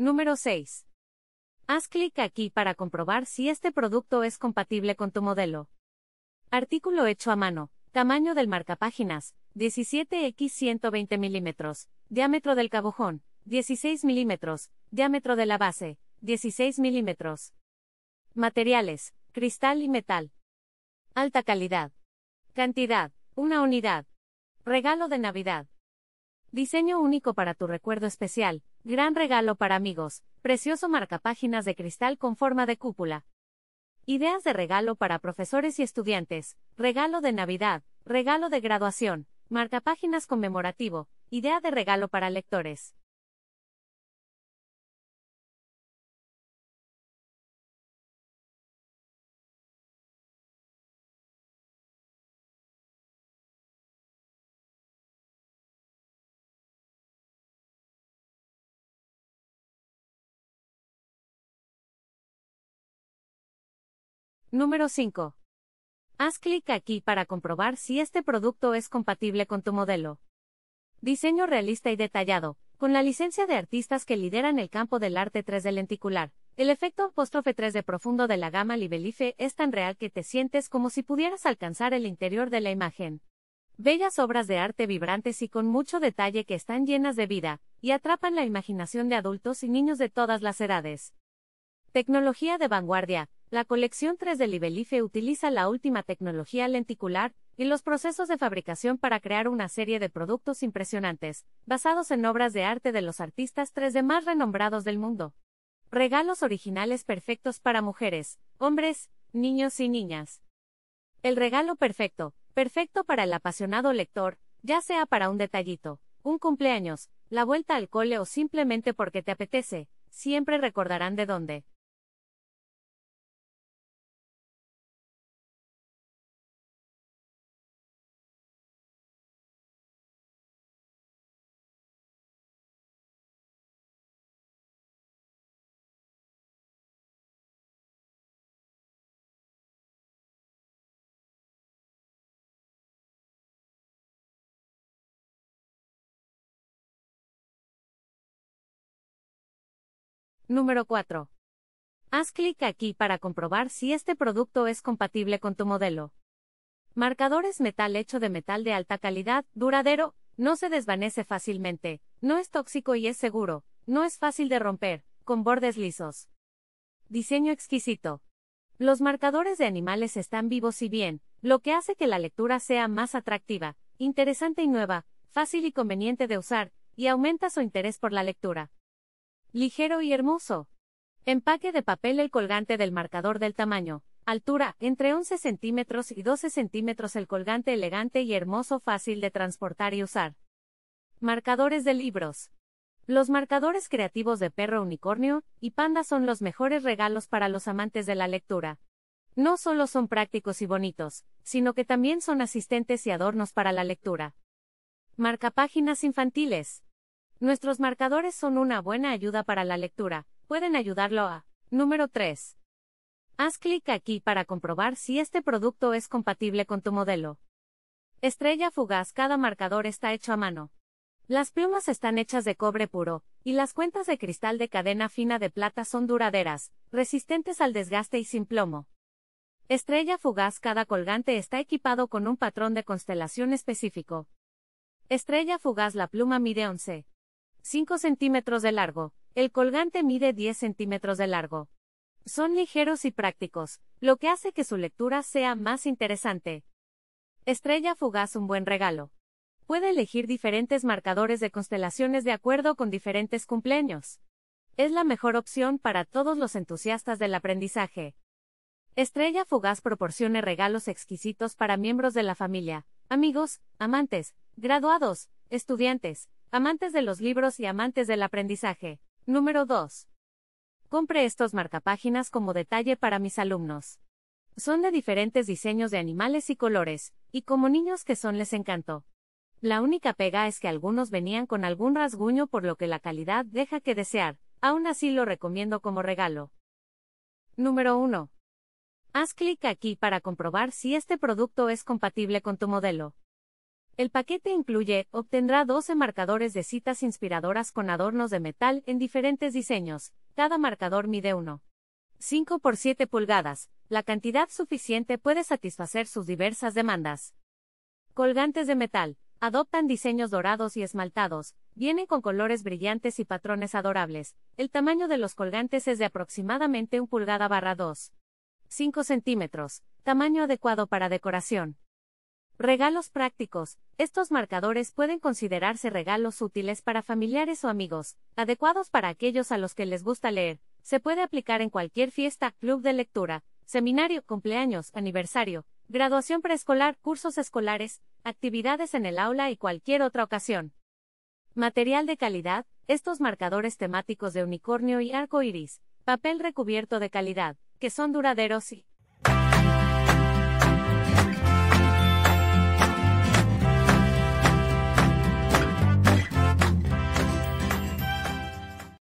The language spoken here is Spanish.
Número 6. Haz clic aquí para comprobar si este producto es compatible con tu modelo. Artículo hecho a mano. Tamaño del marcapáginas, 17x 120 mm Diámetro del cabojón, 16 mm Diámetro de la base, 16 mm Materiales, cristal y metal. Alta calidad. Cantidad, una unidad. Regalo de Navidad. Diseño único para tu recuerdo especial, Gran regalo para amigos, precioso marcapáginas de cristal con forma de cúpula. Ideas de regalo para profesores y estudiantes, regalo de Navidad, regalo de graduación, marcapáginas conmemorativo, idea de regalo para lectores. Número 5. Haz clic aquí para comprobar si este producto es compatible con tu modelo. Diseño realista y detallado. Con la licencia de artistas que lideran el campo del arte 3D lenticular, el efecto apóstrofe 3D profundo de la gama Libelife es tan real que te sientes como si pudieras alcanzar el interior de la imagen. Bellas obras de arte vibrantes y con mucho detalle que están llenas de vida, y atrapan la imaginación de adultos y niños de todas las edades. Tecnología de vanguardia. La colección 3 de Libelife utiliza la última tecnología lenticular y los procesos de fabricación para crear una serie de productos impresionantes, basados en obras de arte de los artistas 3D más renombrados del mundo. Regalos originales perfectos para mujeres, hombres, niños y niñas. El regalo perfecto, perfecto para el apasionado lector, ya sea para un detallito, un cumpleaños, la vuelta al cole o simplemente porque te apetece, siempre recordarán de dónde Número 4. Haz clic aquí para comprobar si este producto es compatible con tu modelo. Marcadores metal hecho de metal de alta calidad, duradero, no se desvanece fácilmente, no es tóxico y es seguro, no es fácil de romper, con bordes lisos. Diseño exquisito. Los marcadores de animales están vivos y bien, lo que hace que la lectura sea más atractiva, interesante y nueva, fácil y conveniente de usar, y aumenta su interés por la lectura. Ligero y hermoso. Empaque de papel el colgante del marcador del tamaño, altura, entre 11 centímetros y 12 centímetros el colgante elegante y hermoso fácil de transportar y usar. Marcadores de libros. Los marcadores creativos de perro unicornio y panda son los mejores regalos para los amantes de la lectura. No solo son prácticos y bonitos, sino que también son asistentes y adornos para la lectura. Marcapáginas infantiles. Nuestros marcadores son una buena ayuda para la lectura, pueden ayudarlo a. Número 3. Haz clic aquí para comprobar si este producto es compatible con tu modelo. Estrella fugaz, cada marcador está hecho a mano. Las plumas están hechas de cobre puro, y las cuentas de cristal de cadena fina de plata son duraderas, resistentes al desgaste y sin plomo. Estrella fugaz, cada colgante está equipado con un patrón de constelación específico. Estrella fugaz, la pluma mide 11 5 centímetros de largo. El colgante mide 10 centímetros de largo. Son ligeros y prácticos, lo que hace que su lectura sea más interesante. Estrella fugaz un buen regalo. Puede elegir diferentes marcadores de constelaciones de acuerdo con diferentes cumpleaños. Es la mejor opción para todos los entusiastas del aprendizaje. Estrella fugaz proporcione regalos exquisitos para miembros de la familia, amigos, amantes, graduados, estudiantes, Amantes de los libros y amantes del aprendizaje. Número 2. Compre estos marcapáginas como detalle para mis alumnos. Son de diferentes diseños de animales y colores, y como niños que son les encantó. La única pega es que algunos venían con algún rasguño por lo que la calidad deja que desear, aún así lo recomiendo como regalo. Número 1. Haz clic aquí para comprobar si este producto es compatible con tu modelo. El paquete incluye, obtendrá 12 marcadores de citas inspiradoras con adornos de metal en diferentes diseños, cada marcador mide 1. 5 por 7 pulgadas, la cantidad suficiente puede satisfacer sus diversas demandas. Colgantes de metal, adoptan diseños dorados y esmaltados, vienen con colores brillantes y patrones adorables. El tamaño de los colgantes es de aproximadamente 1 pulgada barra 2. 5 centímetros, tamaño adecuado para decoración. Regalos prácticos. Estos marcadores pueden considerarse regalos útiles para familiares o amigos, adecuados para aquellos a los que les gusta leer. Se puede aplicar en cualquier fiesta, club de lectura, seminario, cumpleaños, aniversario, graduación preescolar, cursos escolares, actividades en el aula y cualquier otra ocasión. Material de calidad. Estos marcadores temáticos de unicornio y arco iris, papel recubierto de calidad, que son duraderos y